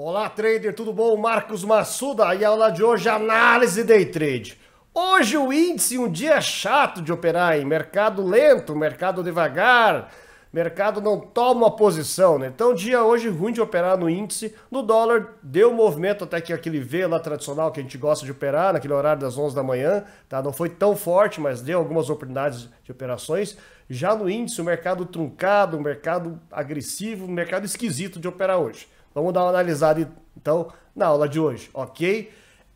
Olá, trader, tudo bom? Marcos Massuda e a aula de hoje, análise day trade. Hoje o índice, um dia chato de operar em mercado lento, mercado devagar, mercado não toma uma posição, né? Então, dia hoje ruim de operar no índice. No dólar, deu movimento até que aquele V lá tradicional que a gente gosta de operar, naquele horário das 11 da manhã, tá? Não foi tão forte, mas deu algumas oportunidades de operações. Já no índice, o mercado truncado, o mercado agressivo, o mercado esquisito de operar hoje. Vamos dar uma analisada então na aula de hoje, ok?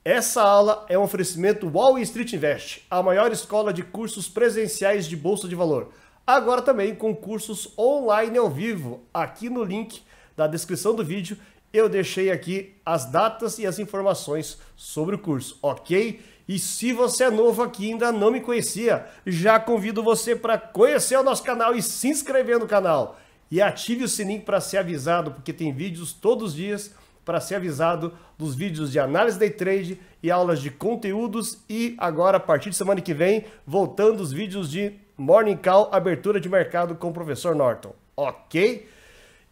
Essa aula é um oferecimento Wall Street Invest, a maior escola de cursos presenciais de bolsa de valor. Agora também com cursos online ao vivo. Aqui no link da descrição do vídeo eu deixei aqui as datas e as informações sobre o curso, ok? E se você é novo aqui e ainda não me conhecia, já convido você para conhecer o nosso canal e se inscrever no canal e ative o sininho para ser avisado, porque tem vídeos todos os dias para ser avisado dos vídeos de análise day trade e aulas de conteúdos e agora a partir de semana que vem voltando os vídeos de morning call abertura de mercado com o professor Norton, ok?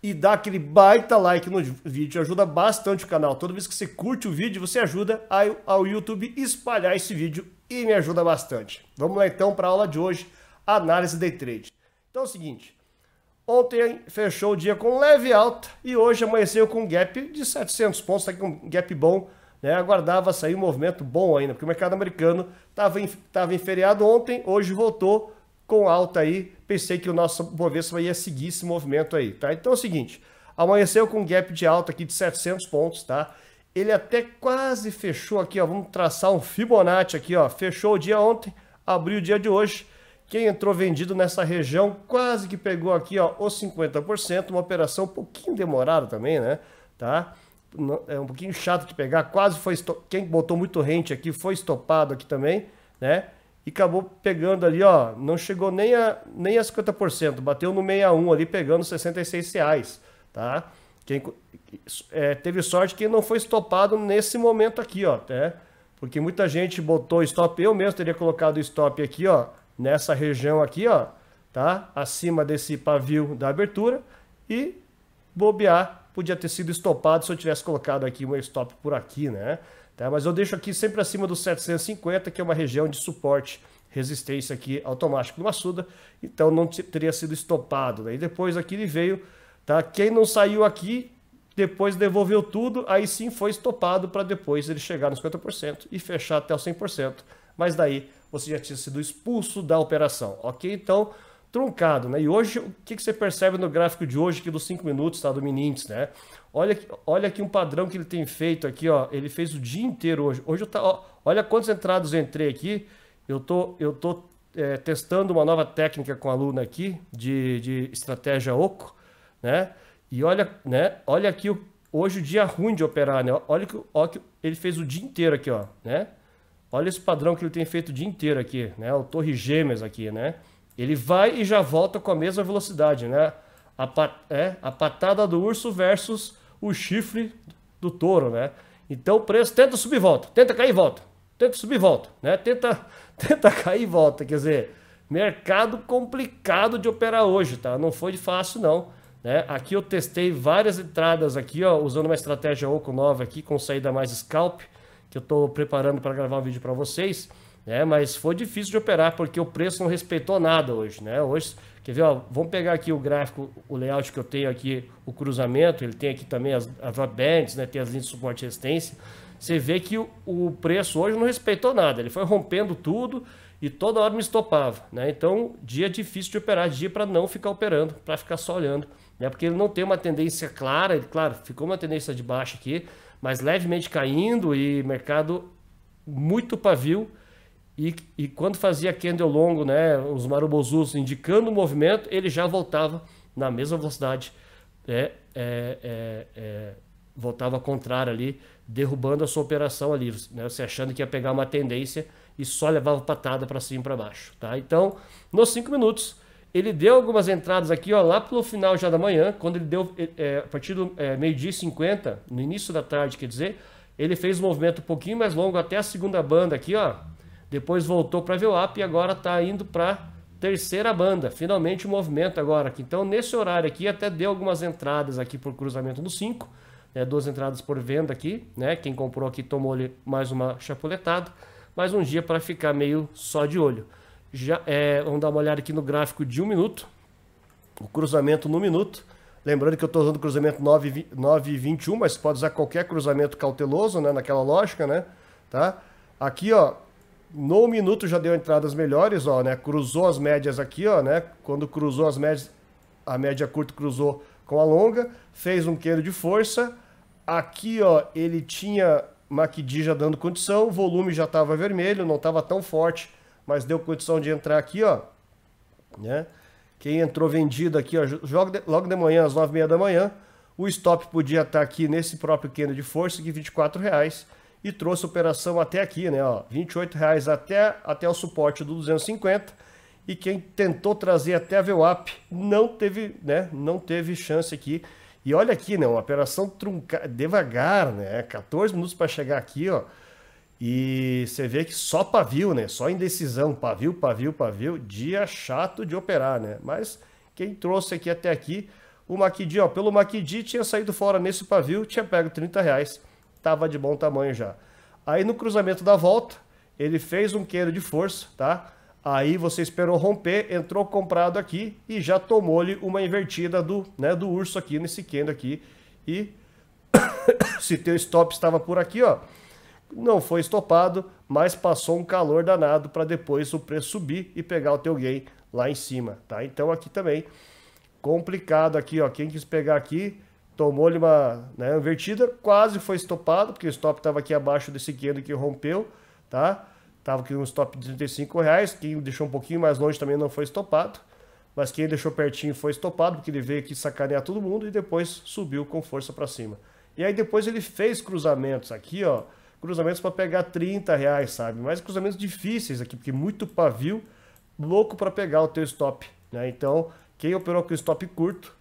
E dá aquele baita like no vídeo, ajuda bastante o canal. Toda vez que você curte o vídeo, você ajuda ao YouTube espalhar esse vídeo e me ajuda bastante. Vamos lá então para a aula de hoje, análise day trade. Então é o seguinte, Ontem fechou o dia com leve alta e hoje amanheceu com um gap de 700 pontos, tá aqui um gap bom, né? Aguardava sair um movimento bom ainda, porque o mercado americano estava em, tava em feriado ontem, hoje voltou com alta aí. Pensei que o nosso Bovespa ia seguir esse movimento aí, tá? Então é o seguinte, amanheceu com um gap de alta aqui de 700 pontos, tá? Ele até quase fechou aqui, ó, vamos traçar um Fibonacci aqui, ó. Fechou o dia ontem, abriu o dia de hoje, quem entrou vendido nessa região quase que pegou aqui ó, os 50%, uma operação um pouquinho demorada também, né? Tá? É um pouquinho chato de pegar, quase foi. Quem botou muito rente aqui foi estopado aqui também, né? E acabou pegando ali, ó. Não chegou nem a, nem a 50%, bateu no 61 ali, pegando 66 reais, tá? Quem é, teve sorte que não foi estopado nesse momento aqui, ó, né? Porque muita gente botou stop, eu mesmo teria colocado stop aqui, ó, nessa região aqui, ó, tá? Acima desse pavio da abertura e bobear podia ter sido estopado se eu tivesse colocado aqui um stop por aqui, né? Tá? Mas eu deixo aqui sempre acima dos 750, que é uma região de suporte, resistência aqui automático do Massuda, então não teria sido estopado. Né? E depois aqui ele veio, tá? Quem não saiu aqui, depois devolveu tudo, aí sim foi estopado para depois ele chegar nos 50% e fechar até os 100%, mas daí você já tinha sido expulso da operação, ok? Então, truncado, né? E hoje, o que, que você percebe no gráfico de hoje, aqui dos 5 minutos, tá? Do Minintes, né? Olha, olha aqui um padrão que ele tem feito aqui, ó. Ele fez o dia inteiro hoje. Hoje eu tá, ó, olha quantos entrados eu entrei aqui. Eu tô, eu tô é, testando uma nova técnica com a aluna aqui, de, de estratégia OCO, né? E olha, né? Olha aqui o, hoje o dia ruim de operar, né? Olha que, ó, que ele fez o dia inteiro aqui, ó, né? Olha esse padrão que ele tem feito o dia inteiro aqui, né? O Torre Gêmeas aqui, né? Ele vai e já volta com a mesma velocidade, né? A, pat... é, a patada do urso versus o chifre do touro, né? Então o preço tenta subir e volta, tenta cair e volta, tenta subir e volta, né? Tenta, tenta cair e volta, quer dizer, mercado complicado de operar hoje, tá? Não foi fácil não, né? Aqui eu testei várias entradas aqui, ó, usando uma estratégia Oco 9 aqui com saída mais scalp, que eu estou preparando para gravar um vídeo para vocês, né? Mas foi difícil de operar porque o preço não respeitou nada hoje, né? Hoje, quer ver, ó, vamos pegar aqui o gráfico, o layout que eu tenho aqui, o cruzamento, ele tem aqui também as, as bands, né? Tem as linhas de suporte e resistência. Você vê que o, o preço hoje não respeitou nada, ele foi rompendo tudo e toda hora me estopava, né? Então, dia difícil de operar, dia para não ficar operando, para ficar só olhando, né? Porque ele não tem uma tendência clara, ele, claro, ficou uma tendência de baixa aqui, mas levemente caindo e mercado muito pavio. E, e quando fazia candle longo, né, os marubozus indicando o movimento, ele já voltava na mesma velocidade, é, é, é, é, voltava contrário ali, derrubando a sua operação ali, né, você achando que ia pegar uma tendência e só levava patada para cima e para baixo. Tá? Então, nos cinco minutos, ele deu algumas entradas aqui, ó, lá pelo final já da manhã, quando ele deu, é, a partir do é, meio-dia e 50, no início da tarde, quer dizer, ele fez um movimento um pouquinho mais longo até a segunda banda aqui, ó. Depois voltou para VWAP e agora está indo para terceira banda. Finalmente o um movimento agora aqui. Então, nesse horário aqui, até deu algumas entradas aqui por cruzamento no 5, né, duas entradas por venda aqui, né? Quem comprou aqui tomou ali mais uma chapuletada, mais um dia para ficar meio só de olho. Já, é, vamos dar uma olhada aqui no gráfico de um minuto. O cruzamento no minuto. Lembrando que eu estou usando cruzamento 921 e mas pode usar qualquer cruzamento cauteloso, né? Naquela lógica, né? Tá? Aqui, ó, no minuto já deu entradas melhores, ó, né? Cruzou as médias aqui, ó, né? Quando cruzou as médias, a média curta cruzou com a longa, fez um queiro de força. Aqui, ó, ele tinha MACD já dando condição, o volume já estava vermelho, não estava tão forte mas deu condição de entrar aqui, ó. Né? Quem entrou vendido aqui, ó, logo de, manhã, às 9h30 da manhã, o stop podia estar aqui nesse próprio candle de força, que R$ reais e trouxe operação até aqui, né? Ó, R$ reais até, até o suporte do 250, e quem tentou trazer até a VWAP não teve, né? Não teve chance aqui. E olha aqui, né? Uma operação truncada, devagar, né? 14 minutos para chegar aqui, ó. E você vê que só pavio, né? Só indecisão, pavio, pavio, pavio, dia chato de operar, né? Mas quem trouxe aqui até aqui, o Maquidi, ó, pelo Maquidi tinha saído fora nesse pavio, tinha pego 30 reais, tava de bom tamanho já. Aí no cruzamento da volta, ele fez um queiro de força, tá? Aí você esperou romper, entrou comprado aqui e já tomou-lhe uma invertida do, né, do urso aqui nesse quendo aqui. E se teu stop estava por aqui, ó, não foi estopado, mas passou um calor danado para depois o preço subir e pegar o teu gain lá em cima, tá? Então aqui também complicado aqui, ó, quem quis pegar aqui tomou-lhe uma né, invertida, quase foi estopado, porque o stop estava aqui abaixo desse 500 que rompeu, tá? Tava aqui um stop de 35 reais, quem deixou um pouquinho mais longe também não foi estopado, mas quem deixou pertinho foi estopado, porque ele veio aqui sacanear todo mundo e depois subiu com força para cima. E aí depois ele fez cruzamentos aqui, ó, cruzamentos para pegar 30 reais, sabe? Mas cruzamentos difíceis aqui, porque muito pavio, louco para pegar o teu stop, né? Então, quem operou com stop curto,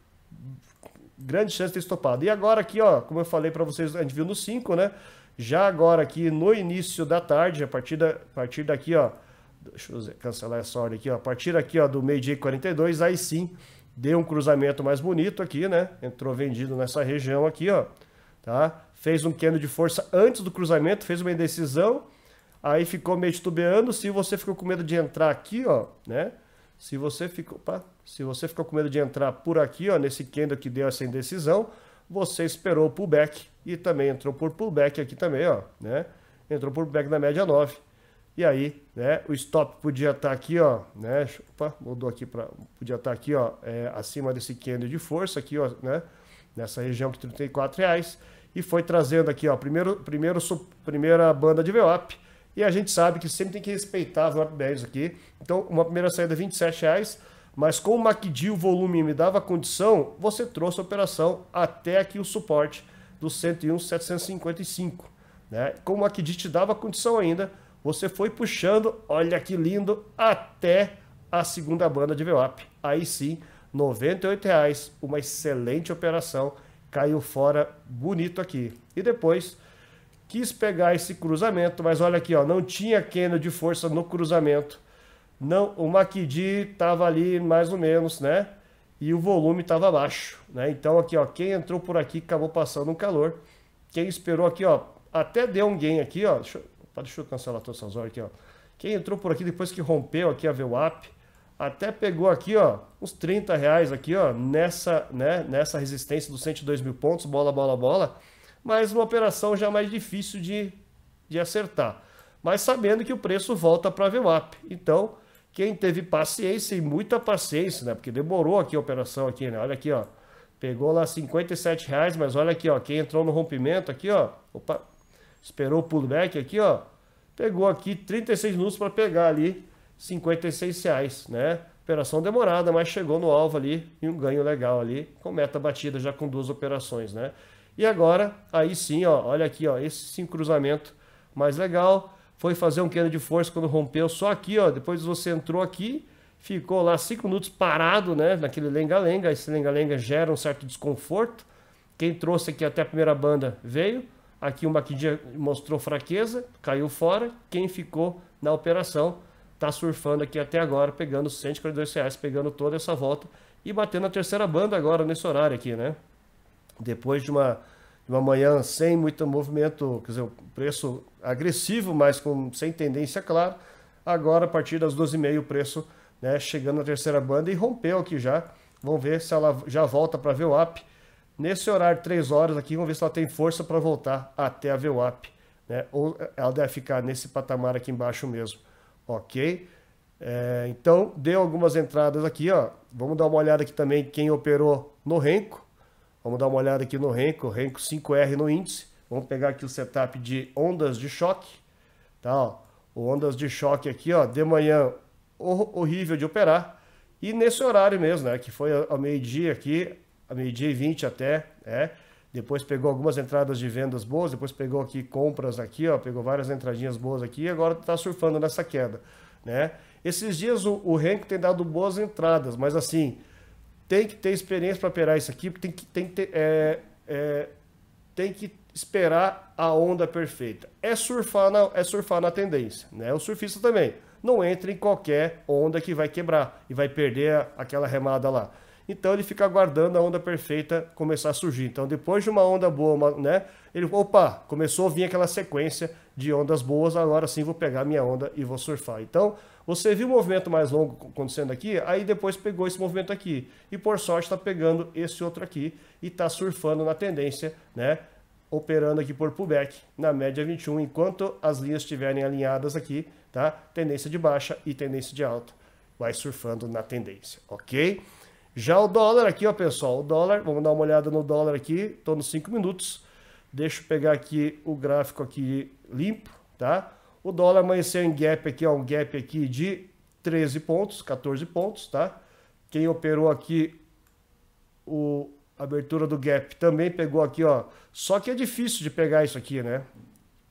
grande chance de ter estopado. E agora aqui, ó, como eu falei para vocês, a gente viu no 5, né? Já agora aqui no início da tarde, a partir, da, a partir daqui, ó, deixa eu cancelar essa ordem aqui, ó, a partir aqui, ó, do meio-dia 42, aí sim, deu um cruzamento mais bonito aqui, né? Entrou vendido nessa região aqui, ó, tá? fez um queno de força antes do cruzamento, fez uma indecisão, aí ficou meio titubeando. Se você ficou com medo de entrar aqui, ó, né? Se você ficou, opa, se você ficou com medo de entrar por aqui, ó, nesse candle que deu essa indecisão, você esperou o pullback e também entrou por pullback aqui também, ó, né? Entrou por pullback na média 9. E aí, né, o stop podia estar tá aqui, ó, né? Opa, mudou aqui para podia estar tá aqui, ó, é, acima desse candle de força aqui, ó, né? Nessa região que 34 reais e foi trazendo aqui, ó, primeiro, primeiro, primeira banda de VWAP. E a gente sabe que sempre tem que respeitar as VWAP 10 aqui. Então, uma primeira saída 27 reais mas com o MACD o volume me dava condição, você trouxe a operação até aqui o suporte dos 101,755. Né? Como macd te dava condição ainda, você foi puxando, olha que lindo, até a segunda banda de VWAP. Aí sim, R$ 98,00, uma excelente operação caiu fora bonito aqui. E depois quis pegar esse cruzamento, mas olha aqui, ó, não tinha cano de força no cruzamento. Não, o Makidi estava ali mais ou menos, né? E o volume estava baixo, né? Então aqui, ó, quem entrou por aqui acabou passando um calor. Quem esperou aqui, ó, até deu um gain aqui, ó. Deixa, opa, deixa eu cancelar todas essas horas aqui, ó. Quem entrou por aqui depois que rompeu aqui a VWAP, até pegou aqui, ó, uns 30 reais aqui, ó, nessa, né, nessa resistência dos 102 mil pontos, bola, bola, bola. Mas uma operação já mais difícil de, de acertar. Mas sabendo que o preço volta para a VWAP. Então, quem teve paciência e muita paciência, né, porque demorou aqui a operação aqui, né, olha aqui, ó. Pegou lá 57 reais, mas olha aqui, ó, quem entrou no rompimento aqui, ó, opa, esperou o pullback aqui, ó, pegou aqui 36 minutos para pegar ali 56 reais, né? Operação demorada, mas chegou no alvo ali e um ganho legal ali, com meta batida já com duas operações, né? E agora, aí sim, ó, olha aqui, ó, esse sim cruzamento mais legal, foi fazer um queda de força quando rompeu, só aqui, ó, depois você entrou aqui, ficou lá cinco minutos parado, né, naquele lenga-lenga, esse lenga-lenga gera um certo desconforto, quem trouxe aqui até a primeira banda veio, aqui o que mostrou fraqueza, caiu fora, quem ficou na operação tá surfando aqui até agora, pegando 142 reais, pegando toda essa volta e batendo a terceira banda agora nesse horário aqui, né? Depois de uma, de uma manhã sem muito movimento, quer dizer, preço agressivo, mas com, sem tendência clara, agora a partir das 12h30 o preço né, chegando na terceira banda e rompeu aqui já. Vamos ver se ela já volta para a VWAP. Nesse horário, 3 horas aqui, vamos ver se ela tem força para voltar até a VWAP. Né? Ou ela deve ficar nesse patamar aqui embaixo mesmo ok? É, então, deu algumas entradas aqui, ó. Vamos dar uma olhada aqui também quem operou no Renko. Vamos dar uma olhada aqui no Renko, Renko 5R no índice. Vamos pegar aqui o setup de ondas de choque, tá? Ó. O ondas de choque aqui, ó, de manhã horrível de operar. E nesse horário mesmo, né, que foi ao meio-dia aqui, a meio-dia e 20 até, é depois pegou algumas entradas de vendas boas, depois pegou aqui compras aqui, ó, pegou várias entradinhas boas aqui e agora está surfando nessa queda, né? Esses dias o, o Henk tem dado boas entradas, mas assim, tem que ter experiência para operar isso aqui, tem que, tem, que ter, é, é, tem que esperar a onda perfeita. É surfar na, é surfar na tendência, né? O surfista também. Não entra em qualquer onda que vai quebrar e vai perder a, aquela remada lá. Então ele fica aguardando a onda perfeita começar a surgir. Então depois de uma onda boa, uma, né? Ele, opa, começou a vir aquela sequência de ondas boas, agora sim vou pegar minha onda e vou surfar. Então, você viu o movimento mais longo acontecendo aqui, aí depois pegou esse movimento aqui. E por sorte está pegando esse outro aqui e está surfando na tendência, né? Operando aqui por pullback na média 21, enquanto as linhas estiverem alinhadas aqui, tá? Tendência de baixa e tendência de alta. Vai surfando na tendência, ok? Já o dólar aqui, ó, pessoal, o dólar, vamos dar uma olhada no dólar aqui, estou nos 5 minutos. Deixa eu pegar aqui o gráfico aqui limpo, tá? O dólar amanheceu em gap aqui, ó, um gap aqui de 13 pontos, 14 pontos, tá? Quem operou aqui o abertura do gap também pegou aqui, ó. Só que é difícil de pegar isso aqui, né?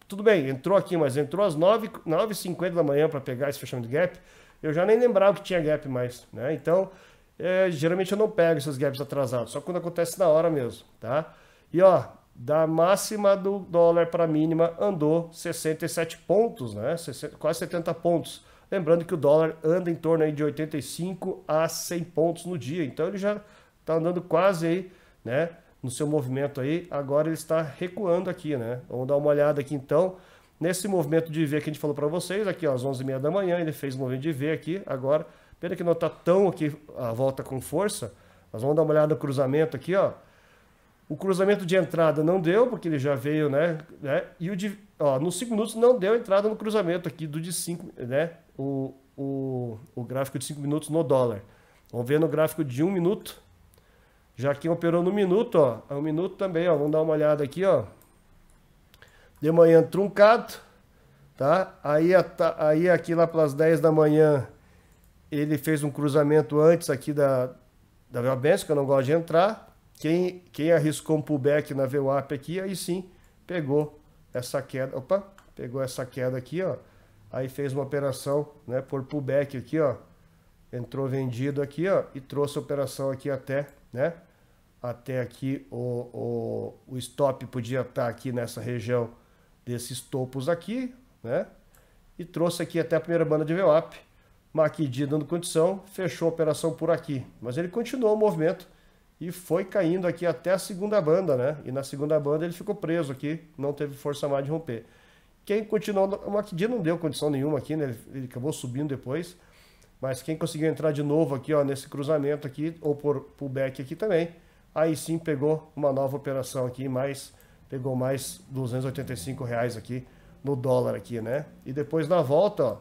Tudo bem, entrou aqui, mas entrou às 9h50 da manhã para pegar esse fechamento de gap. Eu já nem lembrava que tinha gap mais, né? Então, é, geralmente eu não pego esses gaps atrasados, só quando acontece na hora mesmo, tá? E ó, da máxima do dólar para a mínima andou 67 pontos, né? quase 70 pontos. Lembrando que o dólar anda em torno aí de 85 a 100 pontos no dia, então ele já está andando quase aí, né? No seu movimento aí, agora ele está recuando aqui, né? Vamos dar uma olhada aqui então. Nesse movimento de V que a gente falou para vocês, aqui ó, às 11h30 da manhã, ele fez o movimento de V aqui, agora Pena que não está tão aqui a volta com força. Mas vamos dar uma olhada no cruzamento aqui, ó. O cruzamento de entrada não deu, porque ele já veio, né? né? E o de, ó, nos 5 minutos não deu entrada no cruzamento aqui do de 5, né? O, o, o gráfico de 5 minutos no dólar. Vamos ver no gráfico de 1 um minuto. Já que operou no minuto, ó. É um minuto também, ó. Vamos dar uma olhada aqui, ó. De manhã truncado, tá? Aí, aí aqui lá pelas 10 da manhã ele fez um cruzamento antes aqui da, da Velbense, que eu não gosto de entrar. Quem, quem arriscou um pullback na VWAP aqui, aí sim pegou essa queda. Opa, pegou essa queda aqui, ó. Aí fez uma operação, né, por pullback aqui, ó. Entrou vendido aqui, ó, e trouxe a operação aqui até, né? Até aqui o, o, o stop podia estar aqui nessa região desses topos aqui, né? E trouxe aqui até a primeira banda de VWAP Maquidi dando condição, fechou a operação por aqui. Mas ele continuou o movimento e foi caindo aqui até a segunda banda, né? E na segunda banda ele ficou preso aqui, não teve força mais de romper. Quem continuou, o Maquidi não deu condição nenhuma aqui, né? Ele acabou subindo depois. Mas quem conseguiu entrar de novo aqui, ó, nesse cruzamento aqui, ou por pullback aqui também, aí sim pegou uma nova operação aqui, mais, pegou mais 285 reais aqui no dólar aqui, né? E depois na volta, ó,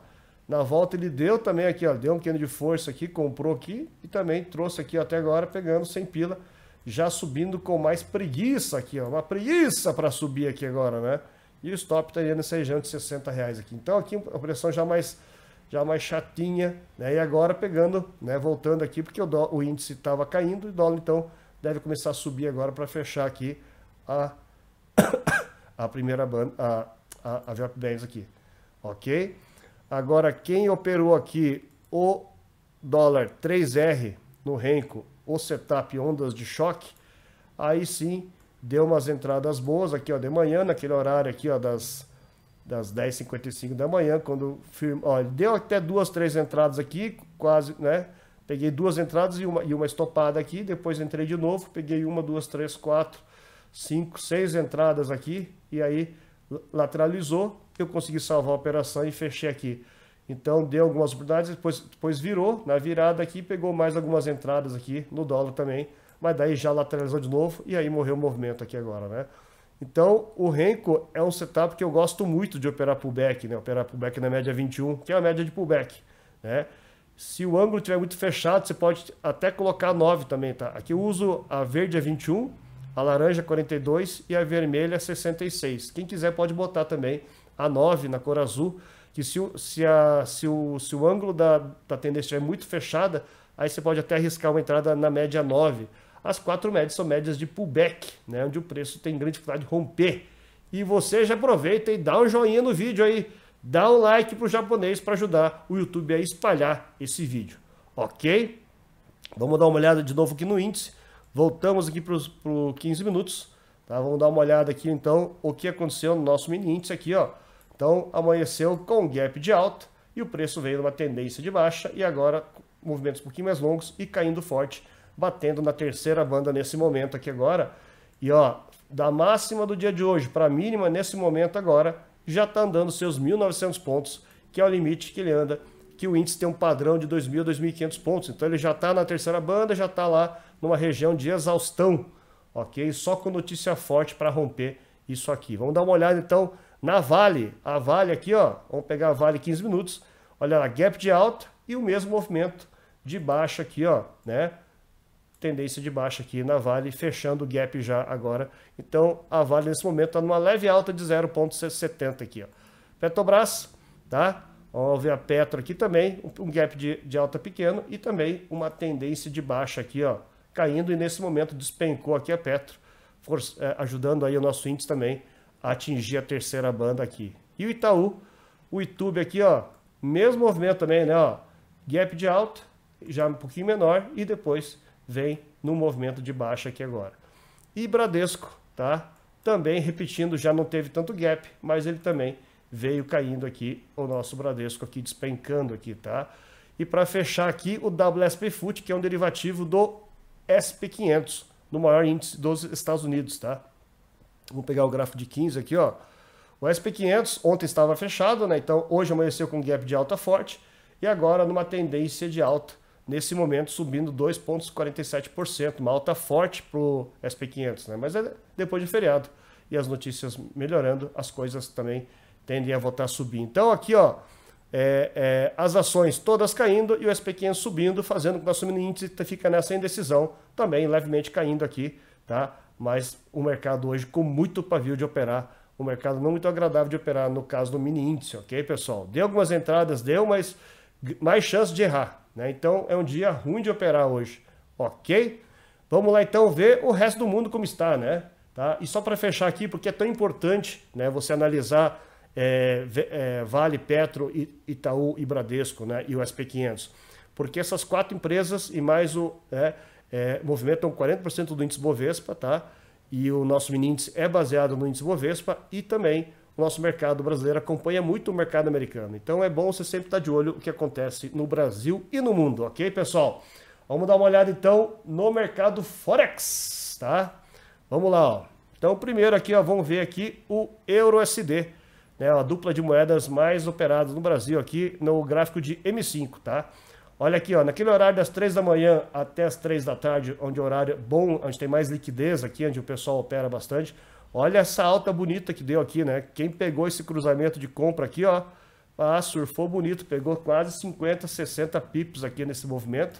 na volta ele deu também aqui, ó, deu um pequeno de força aqui, comprou aqui e também trouxe aqui até agora pegando sem pila, já subindo com mais preguiça aqui, ó, uma preguiça para subir aqui agora, né? E o stop estaria tá nessa região de 60 reais aqui. Então aqui a pressão já mais já mais chatinha, né? E agora pegando, né, voltando aqui porque o, dólar, o índice estava caindo e o dólar então deve começar a subir agora para fechar aqui a a primeira banda a a, a 10 aqui. OK? Agora, quem operou aqui o dólar 3R no Renko, o setup ondas de choque, aí sim deu umas entradas boas aqui ó, de manhã, naquele horário aqui ó, das, das 10h55 da manhã, quando firma, ó, deu até duas, três entradas aqui, quase, né? Peguei duas entradas e uma, e uma estopada aqui, depois entrei de novo, peguei uma, duas, três, quatro, cinco, seis entradas aqui, e aí lateralizou, eu consegui salvar a operação e fechei aqui. Então deu algumas oportunidades, depois, depois virou na virada aqui, pegou mais algumas entradas aqui no dólar também, mas daí já lateralizou de novo e aí morreu o movimento aqui agora, né? Então o Renko é um setup que eu gosto muito de operar pullback, né? Operar pullback na média 21, que é a média de pullback, né? Se o ângulo estiver muito fechado, você pode até colocar 9 também, tá? Aqui eu uso a verde a é 21, a laranja 42 e a vermelha 66. Quem quiser pode botar também a 9 na cor azul, que se, o, se, a, se, o, se o ângulo da, da tendência estiver muito fechada, aí você pode até arriscar uma entrada na média 9. As quatro médias são médias de pullback, né, onde o preço tem grande dificuldade de romper. E você já aproveita e dá um joinha no vídeo aí, dá um like para o japonês para ajudar o YouTube a espalhar esse vídeo, ok? Vamos dar uma olhada de novo aqui no índice. Voltamos aqui para os 15 minutos, tá? Vamos dar uma olhada aqui, então, o que aconteceu no nosso mini índice aqui, ó. Então, amanheceu com gap de alta e o preço veio numa tendência de baixa e agora movimentos um pouquinho mais longos e caindo forte, batendo na terceira banda nesse momento aqui agora. E, ó, da máxima do dia de hoje para a mínima nesse momento agora, já está andando seus 1.900 pontos, que é o limite que ele anda, que o índice tem um padrão de 2.000, 2.500 pontos. Então ele já está na terceira banda, já está lá numa região de exaustão, ok? Só com notícia forte para romper isso aqui. Vamos dar uma olhada então na Vale. A Vale aqui, ó, vamos pegar a Vale 15 minutos. Olha lá, gap de alta e o mesmo movimento de baixa aqui, ó, né? Tendência de baixa aqui na Vale, fechando o gap já agora. Então, a Vale nesse momento está numa leve alta de 0,70 aqui, ó. Petrobras, tá? Vamos ver a Petro aqui também, um gap de, de alta pequeno e também uma tendência de baixa aqui, ó, caindo e nesse momento despencou aqui a Petro, eh, ajudando aí o nosso índice também a atingir a terceira banda aqui. E o Itaú, o YouTube aqui, ó, mesmo movimento também, né, ó, gap de alta, já um pouquinho menor e depois vem no movimento de baixa aqui agora. E Bradesco, tá? Também repetindo, já não teve tanto gap, mas ele também veio caindo aqui, o nosso Bradesco aqui despencando aqui, tá? E para fechar aqui, o WSP Foot, que é um derivativo do SP500, no maior índice dos Estados Unidos, tá? Vamos pegar o gráfico de 15 aqui, ó. O SP500 ontem estava fechado, né? Então hoje amanheceu com gap de alta forte e agora numa tendência de alta, nesse momento subindo 2,47%, uma alta forte para o SP500, né? Mas é depois de feriado e as notícias melhorando, as coisas também tendem a voltar a subir. Então aqui, ó, é, é, as ações todas caindo e o SP500 subindo, fazendo com que o nosso mini índice fica nessa indecisão, também levemente caindo aqui, tá? Mas o mercado hoje com muito pavio de operar, um mercado não muito agradável de operar no caso do mini índice, ok, pessoal? Deu algumas entradas, deu, mas mais chance de errar, né? Então é um dia ruim de operar hoje, ok? Vamos lá então ver o resto do mundo como está, né? Tá? E só para fechar aqui, porque é tão importante né, você analisar é, é, Vale, Petro, Itaú e Bradesco, né? E o SP500. Porque essas quatro empresas e mais o é, é, movimentam 40% do índice Bovespa, tá? E o nosso índice é baseado no índice Bovespa e também o nosso mercado brasileiro acompanha muito o mercado americano. Então é bom você sempre estar tá de olho o que acontece no Brasil e no mundo, ok, pessoal? Vamos dar uma olhada então no mercado Forex, tá? Vamos lá, ó. Então primeiro aqui, ó, vamos ver aqui o EURUSD, né, a dupla de moedas mais operadas no Brasil aqui no gráfico de M5, tá? Olha aqui, ó, naquele horário das 3 da manhã até as 3 da tarde, onde o horário é bom, onde tem mais liquidez aqui, onde o pessoal opera bastante. Olha essa alta bonita que deu aqui, né? Quem pegou esse cruzamento de compra aqui, ó, ah, surfou bonito, pegou quase 50, 60 pips aqui nesse movimento.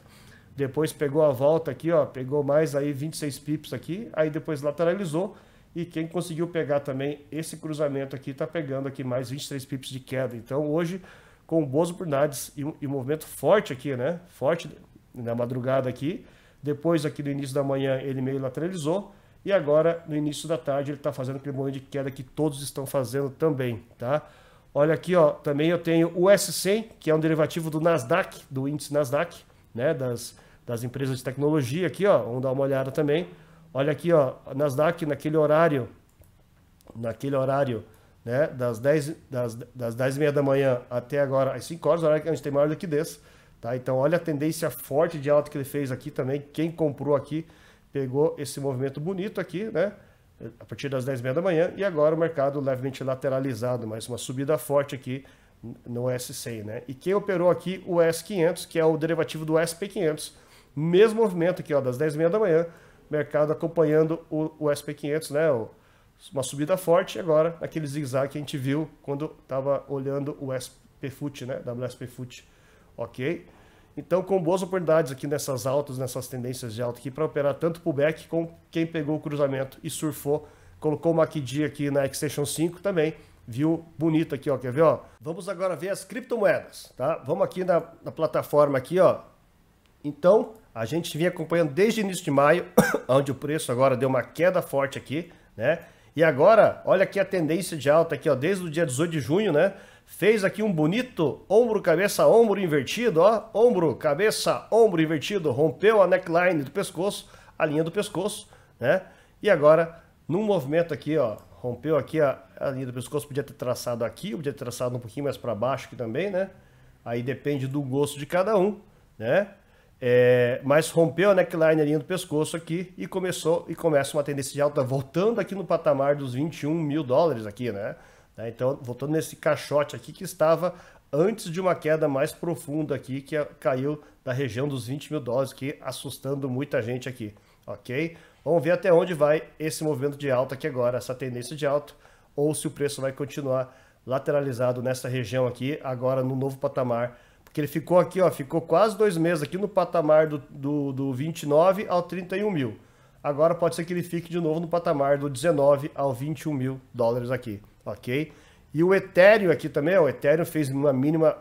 Depois pegou a volta aqui, ó, pegou mais aí 26 pips aqui, aí depois lateralizou e quem conseguiu pegar também esse cruzamento aqui, está pegando aqui mais 23 pips de queda. Então hoje, com o Bozo por e, um movimento forte aqui, né? Forte na madrugada aqui. Depois aqui no início da manhã ele meio lateralizou. E agora, no início da tarde, ele está fazendo aquele movimento de queda que todos estão fazendo também, tá? Olha aqui, ó, também eu tenho o S100, que é um derivativo do Nasdaq, do índice Nasdaq, né, das, das empresas de tecnologia aqui, ó, vamos dar uma olhada também. Olha aqui, ó, Nasdaq naquele horário, naquele horário, né, das 10 das, das 10 e meia da manhã até agora, às 5 horas, horário que a gente tem maior liquidez, tá? Então olha a tendência forte de alta que ele fez aqui também, quem comprou aqui pegou esse movimento bonito aqui, né? A partir das 10 e meia da manhã e agora o mercado levemente lateralizado, mas uma subida forte aqui no S100, né? E quem operou aqui o S500, que é o derivativo do SP500, mesmo movimento aqui, ó, das 10 e meia da manhã mercado acompanhando o, o SP500, né? O, uma subida forte agora aquele zigue-zague que a gente viu quando estava olhando o SP Foot, né? WSP Foot, ok? Então, com boas oportunidades aqui nessas altas, nessas tendências de alta aqui, para operar tanto pullback com quem pegou o cruzamento e surfou, colocou o MacD aqui na Extension 5 também, viu? Bonito aqui, ó, quer ver, ó? Vamos agora ver as criptomoedas, tá? Vamos aqui na, na plataforma aqui, ó. Então, a gente vinha acompanhando desde o início de maio, onde o preço agora deu uma queda forte aqui, né? E agora, olha aqui a tendência de alta aqui, ó, desde o dia 18 de junho, né? Fez aqui um bonito ombro, cabeça, ombro invertido, ó. Ombro, cabeça, ombro invertido. Rompeu a neckline do pescoço, a linha do pescoço, né? E agora, num movimento aqui, ó, rompeu aqui a, a linha do pescoço, podia ter traçado aqui, podia ter traçado um pouquinho mais para baixo aqui também, né? Aí depende do gosto de cada um, né? É, mas rompeu a neckline, a linha do pescoço aqui e começou e começa uma tendência de alta, voltando aqui no patamar dos 21 mil dólares aqui, né? Tá, então, voltando nesse caixote aqui que estava antes de uma queda mais profunda aqui, que é, caiu da região dos 20 mil dólares, que assustando muita gente aqui, ok? Vamos ver até onde vai esse movimento de alta aqui agora, essa tendência de alta, ou se o preço vai continuar lateralizado nessa região aqui, agora no novo patamar que ele ficou aqui, ó, ficou quase dois meses aqui no patamar do, do, do 29 ao 31 mil. Agora pode ser que ele fique de novo no patamar do 19 ao 21 mil dólares aqui, ok? E o Ethereum aqui também, ó, o Ethereum fez uma mínima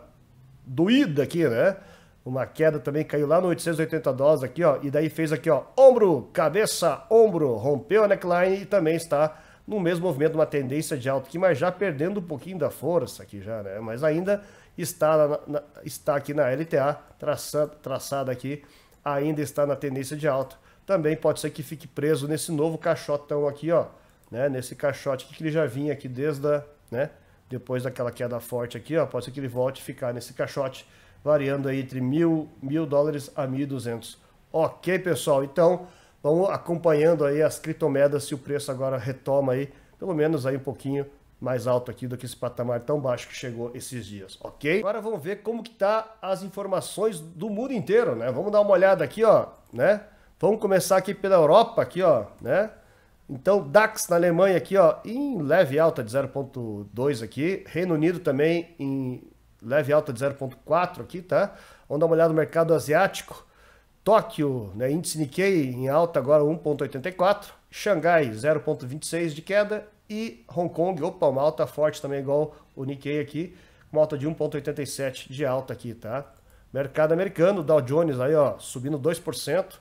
doída aqui, né? Uma queda também caiu lá no 880 dólares aqui, ó, e daí fez aqui, ó, ombro, cabeça, ombro, rompeu a neckline e também está no mesmo movimento, uma tendência de alta aqui, mas já perdendo um pouquinho da força aqui já, né? Mas ainda está, na, na, está aqui na LTA, traçada, traçado aqui, ainda está na tendência de alta. Também pode ser que fique preso nesse novo caixotão aqui, ó, né? Nesse caixote que ele já vinha aqui desde a, né? Depois daquela queda forte aqui, ó, pode ser que ele volte a ficar nesse caixote, variando aí entre mil, mil dólares a mil duzentos. Ok, pessoal, então vamos acompanhando aí as criptomoedas se o preço agora retoma aí, pelo menos aí um pouquinho mais alto aqui do que esse patamar tão baixo que chegou esses dias, ok? Agora vamos ver como que tá as informações do mundo inteiro, né? Vamos dar uma olhada aqui, ó, né? Vamos começar aqui pela Europa, aqui, ó, né? Então, DAX na Alemanha aqui, ó, em leve alta de 0,2 aqui. Reino Unido também em leve alta de 0,4 aqui, tá? Vamos dar uma olhada no mercado asiático. Tóquio, né, índice Nikkei em alta agora 1,84. Xangai, 0,26 de queda. E Hong Kong, opa, uma alta forte também, igual o Nikkei aqui, uma alta de 1,87 de alta aqui, tá? Mercado americano, Dow Jones aí, ó, subindo 2%,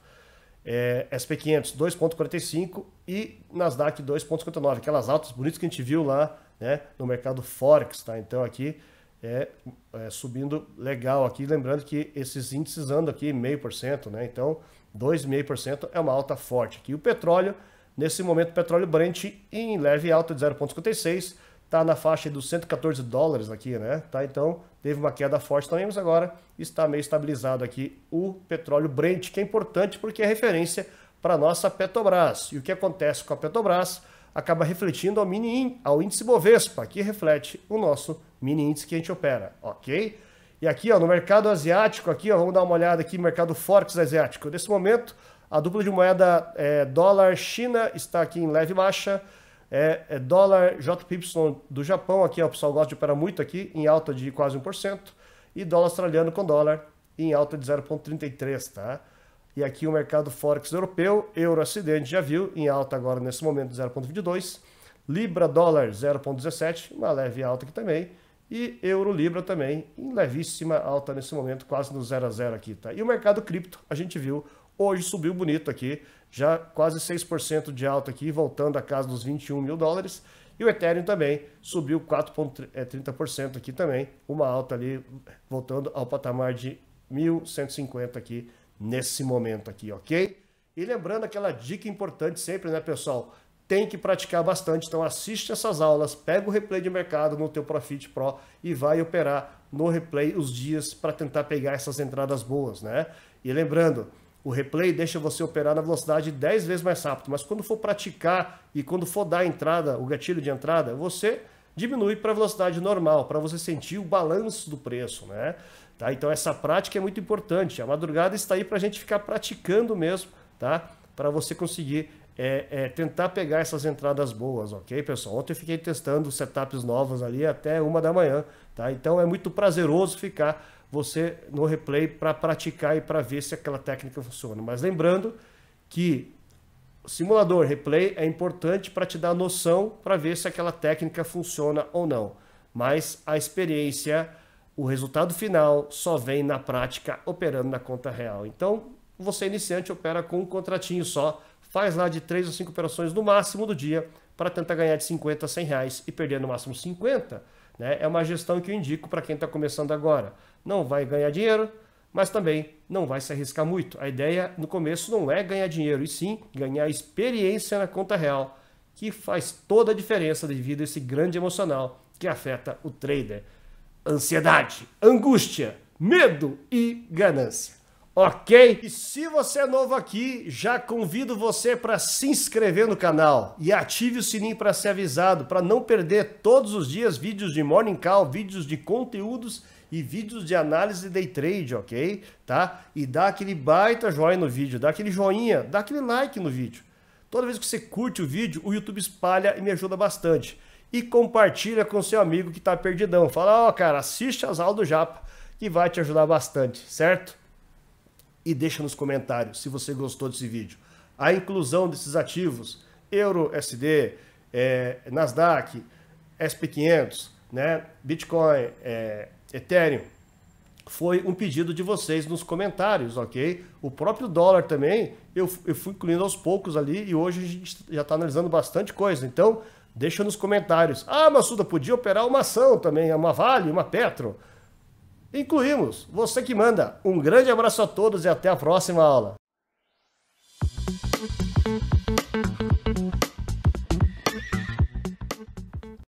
é, SP500 2,45% e Nasdaq 2,59%, aquelas altas bonitas que a gente viu lá, né, no mercado Forex, tá? Então aqui é, é subindo legal aqui, lembrando que esses índices andam aqui meio por cento, né? Então 2,5% é uma alta forte aqui. O petróleo Nesse momento, o petróleo Brent em leve alta de 0,56, está na faixa dos 114 dólares aqui, né? Tá, então, teve uma queda forte também, mas agora está meio estabilizado aqui o petróleo Brent, que é importante porque é referência para a nossa Petrobras. E o que acontece com a Petrobras acaba refletindo ao, mini, ao índice Bovespa, que reflete o nosso mini índice que a gente opera, ok? E aqui, ó, no mercado asiático, aqui, ó, vamos dar uma olhada aqui, mercado Forex asiático. Nesse momento, a dupla de moeda é, dólar China está aqui em leve baixa, é, é dólar JPY do Japão, aqui ó, o pessoal gosta de operar muito aqui, em alta de quase 1%, e dólar australiano com dólar em alta de 0,33, tá? E aqui o mercado Forex europeu, euro acidente já viu, em alta agora nesse momento de 0,22, Libra dólar 0,17, uma leve alta aqui também, e Euro-Libra também em levíssima alta nesse momento, quase no 0 a 0 aqui, tá? E o mercado cripto, a gente viu, hoje subiu bonito aqui, já quase 6% de alta aqui, voltando a casa dos 21 mil dólares. E o Ethereum também subiu 4,30% eh, aqui também, uma alta ali, voltando ao patamar de 1.150 aqui nesse momento aqui, ok? E lembrando aquela dica importante sempre, né, pessoal? tem que praticar bastante. Então assiste essas aulas, pega o replay de mercado no teu Profit Pro e vai operar no replay os dias para tentar pegar essas entradas boas, né? E lembrando, o replay deixa você operar na velocidade 10 vezes mais rápido, mas quando for praticar e quando for dar a entrada, o gatilho de entrada, você diminui para a velocidade normal, para você sentir o balanço do preço, né? Tá? Então essa prática é muito importante. A madrugada está aí para a gente ficar praticando mesmo, tá? Para você conseguir é, é, tentar pegar essas entradas boas, ok, pessoal? Ontem eu fiquei testando setups novos ali até uma da manhã, tá? Então é muito prazeroso ficar você no replay para praticar e para ver se aquela técnica funciona. Mas lembrando que simulador replay é importante para te dar noção para ver se aquela técnica funciona ou não. Mas a experiência, o resultado final só vem na prática operando na conta real. Então, você iniciante opera com um contratinho só faz lá de 3 a 5 operações no máximo do dia para tentar ganhar de 50 a 100 reais e perder no máximo 50. Né? É uma gestão que eu indico para quem está começando agora. Não vai ganhar dinheiro, mas também não vai se arriscar muito. A ideia no começo não é ganhar dinheiro, e sim ganhar experiência na conta real, que faz toda a diferença devido a esse grande emocional que afeta o trader. Ansiedade, angústia, medo e ganância ok? E se você é novo aqui, já convido você para se inscrever no canal e ative o sininho para ser avisado, para não perder todos os dias vídeos de Morning Call, vídeos de conteúdos e vídeos de análise day trade, ok? Tá? E dá aquele baita joinha no vídeo, dá aquele joinha, dá aquele like no vídeo. Toda vez que você curte o vídeo, o YouTube espalha e me ajuda bastante. E compartilha com seu amigo que está perdidão. Fala, ó, oh, cara, assiste as aulas do Japa, que vai te ajudar bastante, certo? e deixa nos comentários se você gostou desse vídeo. A inclusão desses ativos, Euro SD, é, Nasdaq, SP500, né, Bitcoin, é, Ethereum, foi um pedido de vocês nos comentários, ok? O próprio dólar também, eu, eu fui incluindo aos poucos ali e hoje a gente já está analisando bastante coisa. Então, deixa nos comentários. Ah, Massuda, podia operar uma ação também, uma Vale, uma Petro. Incluímos você que manda. Um grande abraço a todos e até a próxima aula.